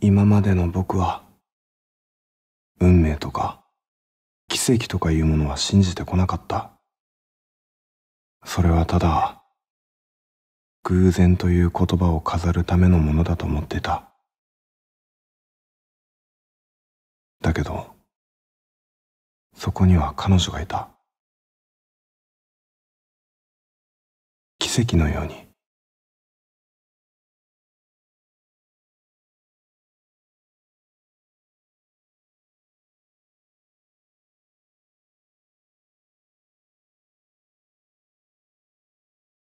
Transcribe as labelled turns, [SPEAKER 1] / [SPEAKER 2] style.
[SPEAKER 1] 今までの僕は、運命とか、奇跡とかいうものは信じてこなかった。それはただ、偶然という言葉を飾るためのものだと思ってた。だけど、そこには彼女がいた。奇跡のように。